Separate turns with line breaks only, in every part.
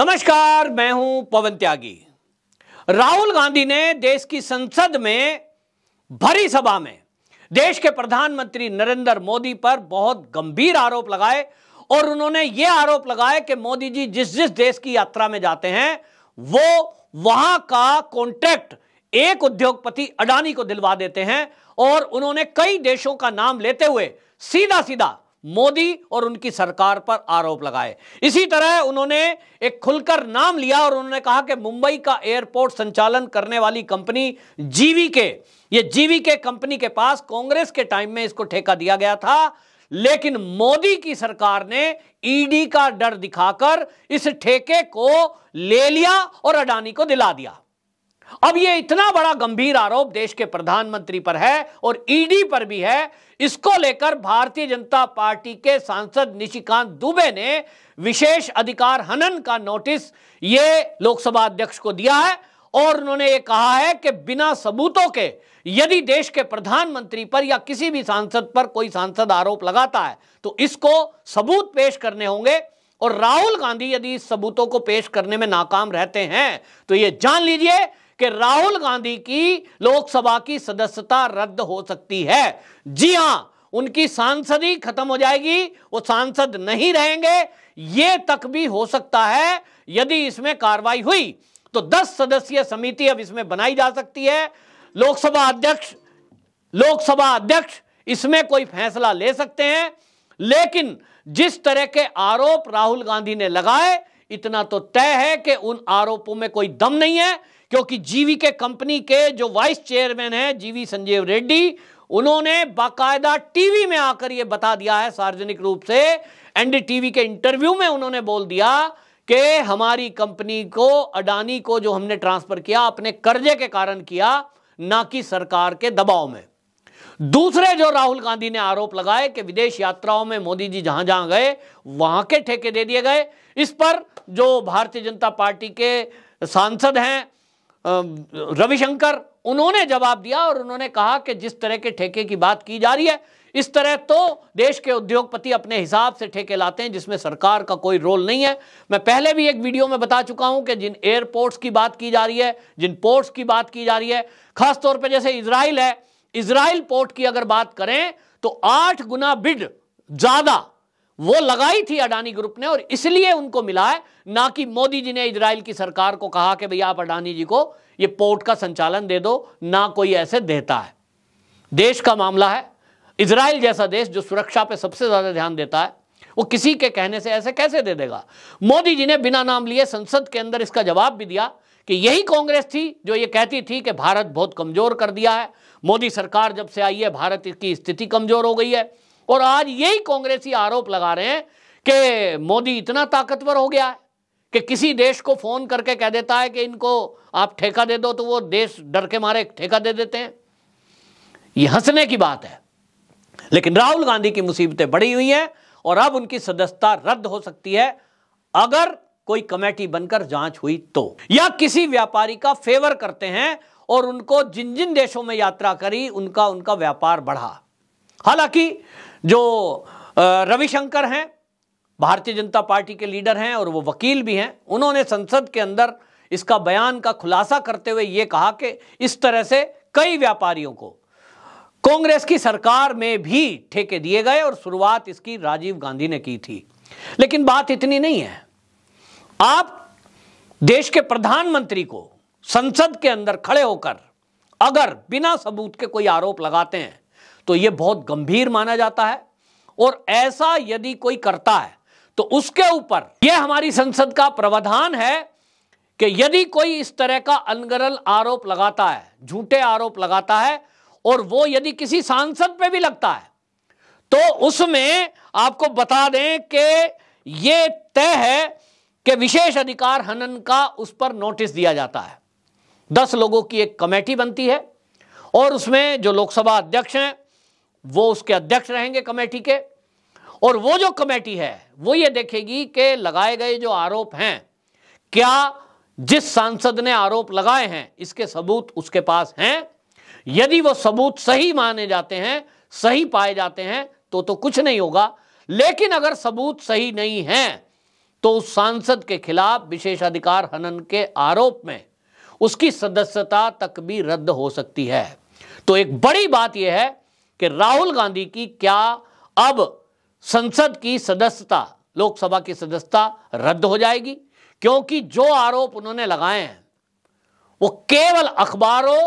नमस्कार मैं हूं पवन त्यागी राहुल गांधी ने देश की संसद में भरी सभा में देश के प्रधानमंत्री नरेंद्र मोदी पर बहुत गंभीर आरोप लगाए और उन्होंने यह आरोप लगाए कि मोदी जी जिस जिस देश की यात्रा में जाते हैं वो वहां का कॉन्ट्रैक्ट एक उद्योगपति अडानी को दिलवा देते हैं और उन्होंने कई देशों का नाम लेते हुए सीधा सीधा मोदी और उनकी सरकार पर आरोप लगाए इसी तरह उन्होंने एक खुलकर नाम लिया और उन्होंने कहा कि मुंबई का एयरपोर्ट संचालन करने वाली कंपनी जीवी के ये जीवी के कंपनी के पास कांग्रेस के टाइम में इसको ठेका दिया गया था लेकिन मोदी की सरकार ने ईडी का डर दिखाकर इस ठेके को ले लिया और अडानी को दिला दिया अब यह इतना बड़ा गंभीर आरोप देश के प्रधानमंत्री पर है और ईडी e पर भी है इसको लेकर भारतीय जनता पार्टी के सांसद निशिकांत दुबे ने विशेष अधिकार हनन का नोटिस ये लोकसभा अध्यक्ष को दिया है और उन्होंने ये कहा है कि बिना सबूतों के यदि देश के प्रधानमंत्री पर या किसी भी सांसद पर कोई सांसद आरोप लगाता है तो इसको सबूत पेश करने होंगे और राहुल गांधी यदि इस सबूतों को पेश करने में नाकाम रहते हैं तो ये जान लीजिए कि राहुल गांधी की लोकसभा की सदस्यता रद्द हो सकती है जी हां उनकी सांसद ही खत्म हो जाएगी वो सांसद नहीं रहेंगे ये तक भी हो सकता है यदि इसमें कार्रवाई हुई तो 10 सदस्यीय समिति अब इसमें बनाई जा सकती है लोकसभा अध्यक्ष लोकसभा अध्यक्ष इसमें कोई फैसला ले सकते हैं लेकिन जिस तरह के आरोप राहुल गांधी ने लगाए इतना तो तय है कि उन आरोपों में कोई दम नहीं है क्योंकि जीवी के कंपनी के जो वाइस चेयरमैन हैं जीवी संजीव रेड्डी उन्होंने बाकायदा टीवी में आकर यह बता दिया है सार्वजनिक रूप से एनडीटीवी के इंटरव्यू में उन्होंने बोल दिया कि हमारी कंपनी को अडानी को जो हमने ट्रांसफर किया अपने कर्जे के कारण किया ना कि सरकार के दबाव में दूसरे जो राहुल गांधी ने आरोप लगाए कि विदेश यात्राओं में मोदी जी जहां जहां गए वहां के ठेके दे दिए गए इस पर जो भारतीय जनता पार्टी के सांसद हैं रविशंकर उन्होंने जवाब दिया और उन्होंने कहा कि जिस तरह के ठेके की बात की जा रही है इस तरह तो देश के उद्योगपति अपने हिसाब से ठेके लाते हैं जिसमें सरकार का कोई रोल नहीं है मैं पहले भी एक वीडियो में बता चुका हूं कि जिन एयरपोर्ट्स की बात की जा रही है जिन पोर्ट्स की बात की जा रही है खासतौर पर जैसे इसराइल है इसराइल पोर्ट की अगर बात करें तो आठ गुना बिड ज़्यादा वो लगाई थी अडानी ग्रुप ने और इसलिए उनको मिला है ना कि मोदी जी ने इसराइल की सरकार को कहा कि भैया आप अडानी जी को ये पोर्ट का संचालन दे दो ना कोई ऐसे देता है देश का मामला है इसराइल जैसा देश जो सुरक्षा पे सबसे ज़्यादा ध्यान देता है वो किसी के कहने से ऐसे कैसे दे देगा मोदी जी ने बिना नाम लिए संसद के अंदर इसका जवाब भी दिया कि यही कांग्रेस थी जो ये कहती थी कि भारत बहुत कमज़ोर कर दिया है मोदी सरकार जब से आई है भारत की स्थिति कमज़ोर हो गई है और आज यही कांग्रेसी आरोप लगा रहे हैं कि मोदी इतना ताकतवर हो गया है कि किसी देश को फोन करके कह देता है कि इनको आप ठेका दे दो तो वो देश डर के मारे ठेका दे देते हैं ये हंसने की बात है लेकिन राहुल गांधी की मुसीबतें बढ़ी हुई हैं और अब उनकी सदस्यता रद्द हो सकती है अगर कोई कमेटी बनकर जांच हुई तो या किसी व्यापारी का फेवर करते हैं और उनको जिन जिन देशों में यात्रा करी उनका उनका व्यापार बढ़ा हालांकि जो रविशंकर हैं भारतीय जनता पार्टी के लीडर हैं और वो वकील भी हैं उन्होंने संसद के अंदर इसका बयान का खुलासा करते हुए ये कहा कि इस तरह से कई व्यापारियों को कांग्रेस की सरकार में भी ठेके दिए गए और शुरुआत इसकी राजीव गांधी ने की थी लेकिन बात इतनी नहीं है आप देश के प्रधानमंत्री को संसद के अंदर खड़े होकर अगर बिना सबूत के कोई आरोप लगाते हैं तो यह बहुत गंभीर माना जाता है और ऐसा यदि कोई करता है तो उसके ऊपर यह हमारी संसद का प्रावधान है कि यदि कोई इस तरह का अनगरल आरोप लगाता है झूठे आरोप लगाता है और वो यदि किसी सांसद पे भी लगता है तो उसमें आपको बता दें कि यह तय है कि विशेष अधिकार हनन का उस पर नोटिस दिया जाता है दस लोगों की एक कमेटी बनती है और उसमें जो लोकसभा अध्यक्ष हैं वो उसके अध्यक्ष रहेंगे कमेटी के और वो जो कमेटी है वो ये देखेगी कि लगाए गए जो आरोप हैं क्या जिस सांसद ने आरोप लगाए हैं इसके सबूत उसके पास हैं यदि वो सबूत सही माने जाते हैं सही पाए जाते हैं तो तो कुछ नहीं होगा लेकिन अगर सबूत सही नहीं है तो उस सांसद के खिलाफ विशेषाधिकार हनन के आरोप में उसकी सदस्यता तक भी रद्द हो सकती है तो एक बड़ी बात यह है कि राहुल गांधी की क्या अब संसद की सदस्यता लोकसभा की सदस्यता रद्द हो जाएगी क्योंकि जो आरोप उन्होंने लगाए हैं वो केवल अखबारों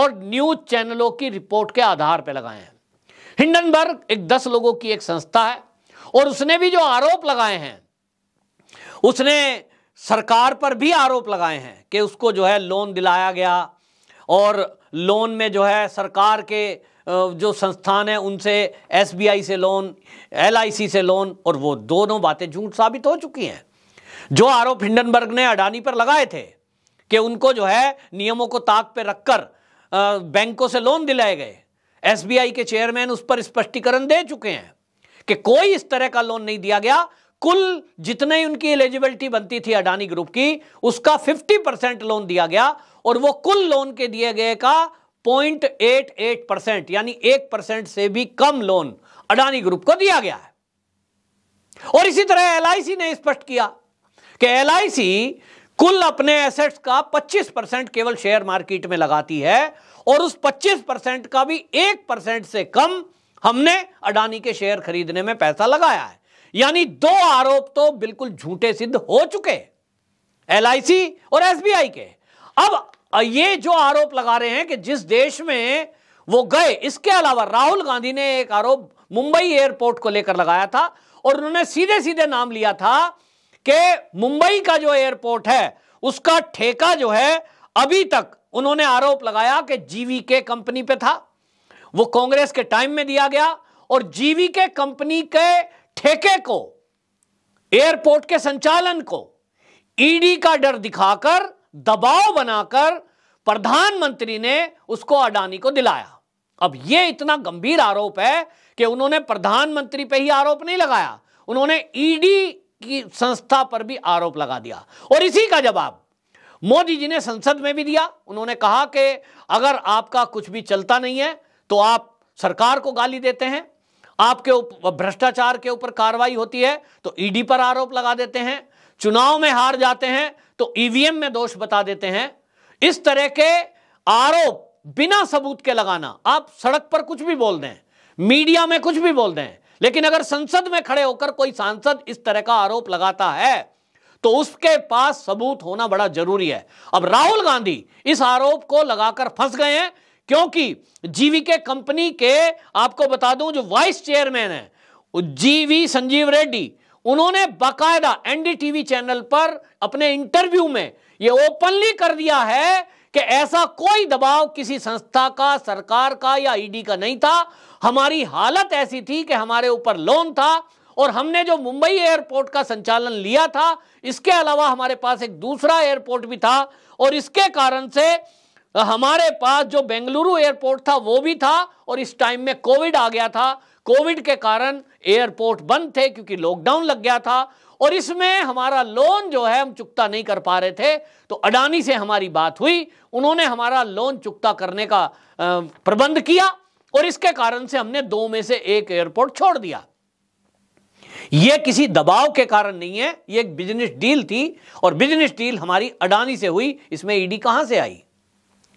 और न्यूज चैनलों की रिपोर्ट के आधार पर लगाए हैं हिंडनबर्ग एक दस लोगों की एक संस्था है और उसने भी जो आरोप लगाए हैं उसने सरकार पर भी आरोप लगाए हैं कि उसको जो है लोन दिलाया गया और लोन में जो है सरकार के जो संस्थान है उनसे एसबीआई से लोन एलआईसी से लोन और वो दोनों बातें झूठ साबित हो चुकी हैं जो आरोप हिंडनबर्ग ने अडानी पर लगाए थे कि उनको जो है नियमों को ताक पे रखकर बैंकों से लोन दिलाए गए एसबीआई के चेयरमैन उस पर स्पष्टीकरण दे चुके हैं कि कोई इस तरह का लोन नहीं दिया गया कुल जितने ही उनकी एलिजिबिलिटी बनती थी अडानी ग्रुप की उसका 50 परसेंट लोन दिया गया और वो कुल लोन के दिए गए का पॉइंट एट एट परसेंट यानी एक परसेंट से भी कम लोन अडानी ग्रुप को दिया गया है और इसी तरह एलआईसी ने स्पष्ट किया कि एलआईसी कुल अपने एसेट्स का 25 परसेंट केवल शेयर मार्केट में लगाती है और उस 25 परसेंट का भी एक परसेंट से कम हमने अडानी के शेयर खरीदने में पैसा लगाया है यानी दो आरोप तो बिल्कुल झूठे सिद्ध हो चुके एलआईसी और एसबीआई के अब ये जो आरोप लगा रहे हैं कि जिस देश में वो गए इसके अलावा राहुल गांधी ने एक आरोप मुंबई एयरपोर्ट को लेकर लगाया था और उन्होंने सीधे सीधे नाम लिया था कि मुंबई का जो एयरपोर्ट है उसका ठेका जो है अभी तक उन्होंने आरोप लगाया कि जीवी के कंपनी पे था वो कांग्रेस के टाइम में दिया गया और जीवी के कंपनी के ठेके को एयरपोर्ट के संचालन को ईडी का डर दिखाकर दबाव बनाकर प्रधानमंत्री ने उसको अडानी को दिलाया अब यह इतना गंभीर आरोप है कि उन्होंने प्रधानमंत्री पे ही आरोप नहीं लगाया उन्होंने ईडी की संस्था पर भी आरोप लगा दिया और इसी का जवाब मोदी जी ने संसद में भी दिया उन्होंने कहा कि अगर आपका कुछ भी चलता नहीं है तो आप सरकार को गाली देते हैं आपके भ्रष्टाचार के ऊपर कार्रवाई होती है तो ईडी पर आरोप लगा देते हैं चुनाव में हार जाते हैं तो ईवीएम e में दोष बता देते हैं इस तरह के आरोप बिना सबूत के लगाना आप सड़क पर कुछ भी बोल दें मीडिया में कुछ भी बोल दें लेकिन अगर संसद में खड़े होकर कोई सांसद इस तरह का आरोप लगाता है तो उसके पास सबूत होना बड़ा जरूरी है अब राहुल गांधी इस आरोप को लगाकर फंस गए हैं क्योंकि जीवीके कंपनी के आपको बता दूं जो वाइस चेयरमैन है जीवी संजीव रेड्डी उन्होंने बाकायदा एनडीटीवी चैनल पर अपने इंटरव्यू में यह ओपनली कर दिया है कि ऐसा कोई दबाव किसी संस्था का सरकार का या ईडी का नहीं था हमारी हालत ऐसी थी कि हमारे ऊपर लोन था और हमने जो मुंबई एयरपोर्ट का संचालन लिया था इसके अलावा हमारे पास एक दूसरा एयरपोर्ट भी था और इसके कारण से हमारे पास जो बेंगलुरु एयरपोर्ट था वो भी था और इस टाइम में कोविड आ गया था कोविड के कारण एयरपोर्ट बंद थे क्योंकि लॉकडाउन लग गया था और इसमें हमारा लोन जो है हम चुकता नहीं कर पा रहे थे तो अडानी से हमारी बात हुई उन्होंने हमारा लोन चुकता करने का प्रबंध किया और इसके कारण से हमने दो में से एक एयरपोर्ट छोड़ दिया यह किसी दबाव के कारण नहीं है यह एक बिजनेस डील थी और बिजनेस डील हमारी अडानी से हुई इसमें ईडी e कहां से आई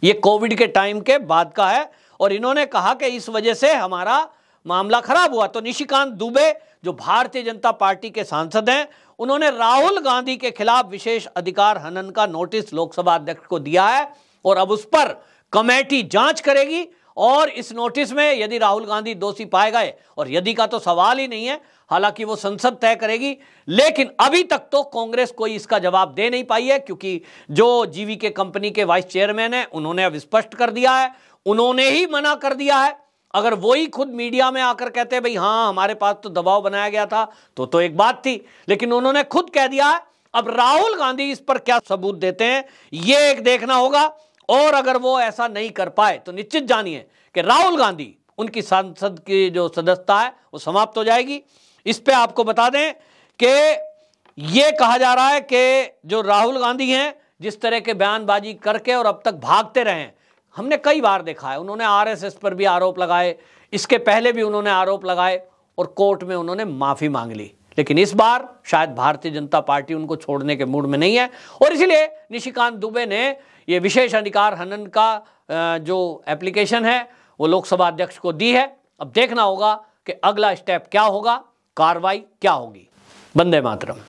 ये कोविड के टाइम के बाद का है और इन्होंने कहा कि इस वजह से हमारा मामला खराब हुआ तो निशिकांत दुबे जो भारतीय जनता पार्टी के सांसद हैं उन्होंने राहुल गांधी के खिलाफ विशेष अधिकार हनन का नोटिस लोकसभा अध्यक्ष को दिया है और अब उस पर कमेटी जांच करेगी और इस नोटिस में यदि राहुल गांधी दोषी पाए गए और यदि का तो सवाल ही नहीं है हालांकि वो संसद तय करेगी लेकिन अभी तक तो कांग्रेस कोई इसका जवाब दे नहीं पाई है क्योंकि जो जीवी के कंपनी के वाइस चेयरमैन हैं उन्होंने अब स्पष्ट कर दिया है उन्होंने ही मना कर दिया है अगर वही खुद मीडिया में आकर कहते भाई हाँ हमारे पास तो दबाव बनाया गया था तो तो एक बात थी लेकिन उन्होंने खुद कह दिया अब राहुल गांधी इस पर क्या सबूत देते हैं ये एक देखना होगा और अगर वो ऐसा नहीं कर पाए तो निश्चित जानिए कि राहुल गांधी उनकी सांसद की जो सदस्यता है वो समाप्त हो जाएगी इस पर आपको बता दें कि ये कहा जा रहा है कि जो राहुल गांधी हैं जिस तरह के बयानबाजी करके और अब तक भागते रहे हैं हमने कई बार देखा है उन्होंने आरएसएस पर भी आरोप लगाए इसके पहले भी उन्होंने आरोप लगाए और कोर्ट में उन्होंने माफ़ी मांग ली लेकिन इस बार शायद भारतीय जनता पार्टी उनको छोड़ने के मूड में नहीं है और इसीलिए निशिकांत दुबे ने ये विशेष अधिकार हनन का जो एप्लीकेशन है वो लोकसभा अध्यक्ष को दी है अब देखना होगा कि अगला स्टेप क्या होगा कार्रवाई क्या होगी बंदे मातरम